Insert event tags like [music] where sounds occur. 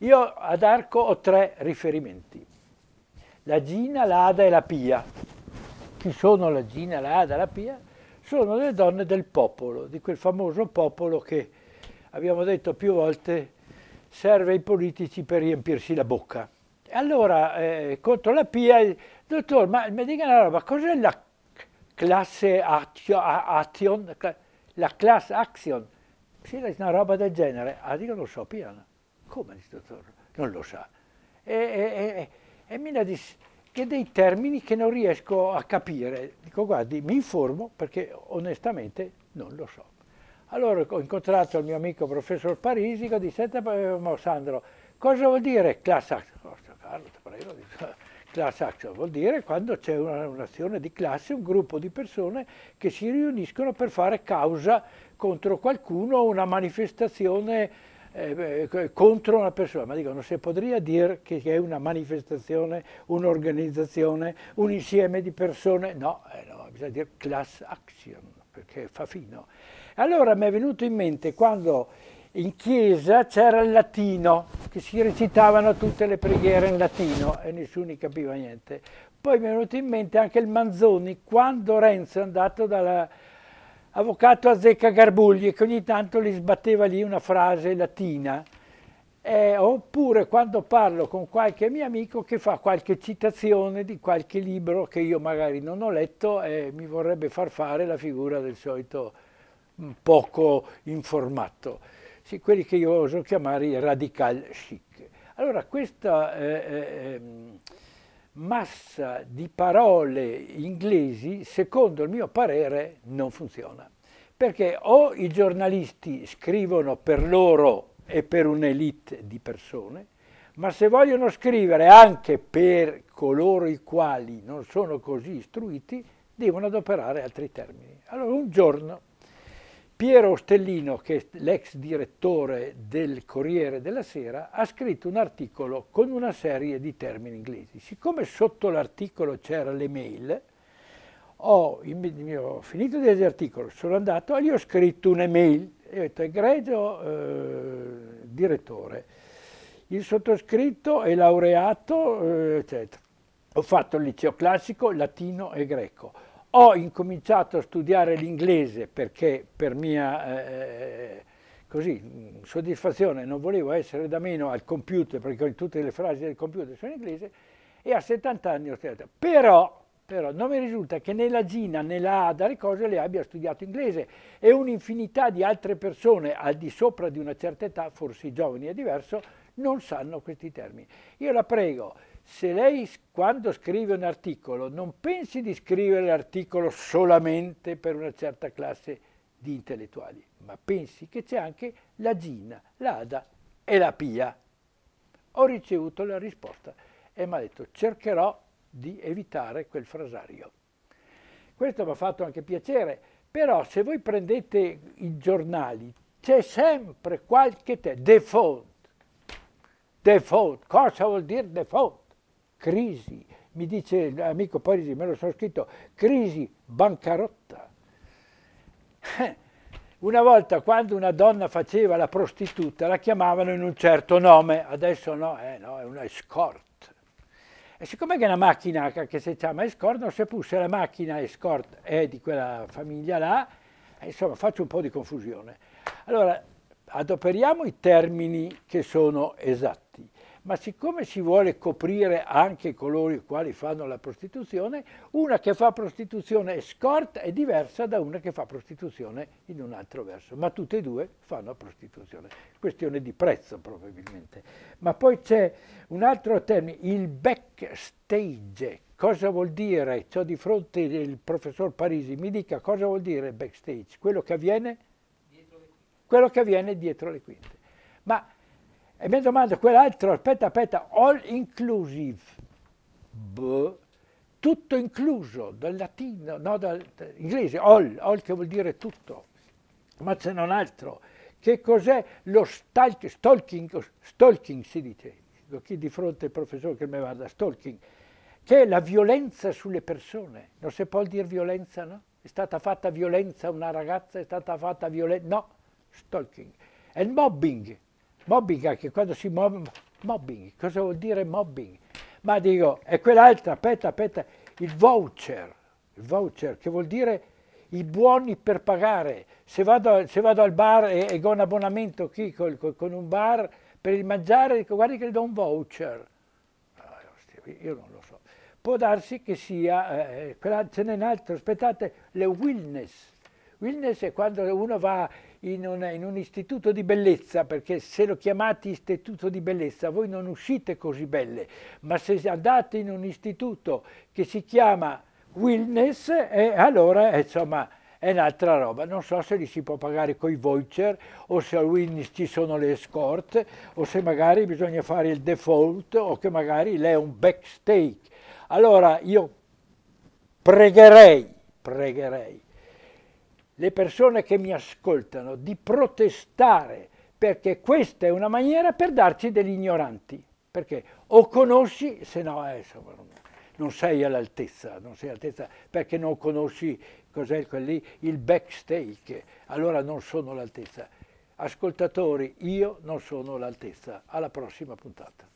Io ad arco ho tre riferimenti, la Gina, l'Ada e la Pia. Chi sono la Gina, l'Ada e la Pia? Sono le donne del popolo, di quel famoso popolo che, abbiamo detto più volte, serve ai politici per riempirsi la bocca. Allora, eh, contro la Pia, il dottor, ma mi dica una roba, cos'è la classe action? La class action? Sì, una roba del genere. Ah, dico, non so, Pia. Come il dottor? Non lo sa. E, e, e, e Mina disse che dei termini che non riesco a capire. Dico, guardi, mi informo perché onestamente non lo so. Allora ho incontrato il mio amico professor Parisi che disse, senta eh, Sandro, cosa vuol dire class action? Oh, Carlo, ti prego, dico class action vuol dire quando c'è un'azione di classe, un gruppo di persone che si riuniscono per fare causa contro qualcuno, o una manifestazione eh, contro una persona, ma dicono se potrebbe dire che, che è una manifestazione, un'organizzazione, un insieme di persone, no, eh, no, bisogna dire class action, perché fa fino. Allora mi è venuto in mente quando in chiesa c'era il latino, che si recitavano tutte le preghiere in latino e nessuno capiva niente. Poi mi è venuto in mente anche il Manzoni, quando Renzo è andato dalla avvocato Azzecca Garbugli che ogni tanto gli sbatteva lì una frase latina, eh, oppure quando parlo con qualche mio amico che fa qualche citazione di qualche libro che io magari non ho letto e mi vorrebbe far fare la figura del solito mm, poco informato, sì, quelli che io oso chiamare i radical chic. Allora questa... Eh, eh, ehm, massa di parole inglesi, secondo il mio parere, non funziona. Perché o i giornalisti scrivono per loro e per un'elite di persone, ma se vogliono scrivere anche per coloro i quali non sono così istruiti, devono adoperare altri termini. Allora un giorno Piero Ostellino, che è l'ex direttore del Corriere della Sera, ha scritto un articolo con una serie di termini inglesi. Siccome sotto l'articolo c'era l'email, ho, ho, finito di leggere sono andato e gli ho scritto un'email. ho detto, egregio eh, direttore, il sottoscritto è laureato, eh, eccetera. Ho fatto il liceo classico, latino e greco ho incominciato a studiare l'inglese perché per mia eh, così, soddisfazione non volevo essere da meno al computer perché tutte le frasi del computer sono in inglese e a 70 anni ho studiato. Però, però non mi risulta che nella Gina nella la Ada le cose le abbia studiato inglese e un'infinità di altre persone al di sopra di una certa età, forse i giovani è diverso, non sanno questi termini. Io la prego, se lei quando scrive un articolo non pensi di scrivere l'articolo solamente per una certa classe di intellettuali, ma pensi che c'è anche la Gina, l'Ada e la Pia. Ho ricevuto la risposta e mi ha detto cercherò di evitare quel frasario. Questo mi ha fatto anche piacere, però se voi prendete i giornali c'è sempre qualche te, default, default, cosa vuol dire default? crisi, mi dice l'amico Parisi, me lo sono scritto, crisi, bancarotta. [laughs] Una volta quando una donna faceva la prostituta la chiamavano in un certo nome, adesso no, eh, no è una escort. E siccome che è una macchina che si chiama escort, non seppur se la macchina escort è eh, di quella famiglia là, eh, insomma faccio un po' di confusione. Allora, adoperiamo i termini che sono esatti ma siccome si vuole coprire anche coloro i quali fanno la prostituzione, una che fa prostituzione escort è diversa da una che fa prostituzione in un altro verso, ma tutte e due fanno prostituzione. Questione di prezzo probabilmente. Ma poi c'è un altro termine, il backstage. Cosa vuol dire? Ciò di fronte il professor Parisi, mi dica cosa vuol dire backstage? Quello che avviene? Quello che avviene dietro le quinte. Ma e mi domanda quell'altro, aspetta, aspetta, all inclusive, B, tutto incluso, dal latino, no, dall'inglese, all, all che vuol dire tutto, ma se non altro, che cos'è lo stalking, stalking, stalking si dice, chi di fronte il professore che mi vada, stalking, che è la violenza sulle persone, non si può dire violenza, no? È stata fatta violenza a una ragazza, è stata fatta violenza, no, stalking. È il mobbing, Mobbing anche quando si mob... mobbing, cosa vuol dire mobbing? Ma dico, è quell'altra, aspetta, aspetta, il voucher, il voucher che vuol dire i buoni per pagare. Se vado, se vado al bar e, e, ho un abbonamento qui col, col, con un bar per il mangiare, dico guardi che le do un voucher. Ah, io non lo so. Può darsi che sia, eh, eh ce n'è un altro, aspettate, le wellness Wellness è quando uno va in un, in un, istituto di bellezza, perché se lo chiamate istituto di bellezza voi non uscite così belle, ma se andate in un istituto che si chiama wellness, eh, allora insomma è un'altra roba. Non so se li si può pagare con i voucher o se a wellness ci sono le escort o se magari bisogna fare il default o che magari lei è un backstage. Allora io pregherei, pregherei le persone che mi ascoltano di protestare perché questa è una maniera per darci degli ignoranti. Perché o conosci, se no eh, non sei all'altezza, non sei all'altezza perché non conosci cos'è lì, il backstage, allora non sono all'altezza. Ascoltatori, io non sono all'altezza. Alla prossima puntata.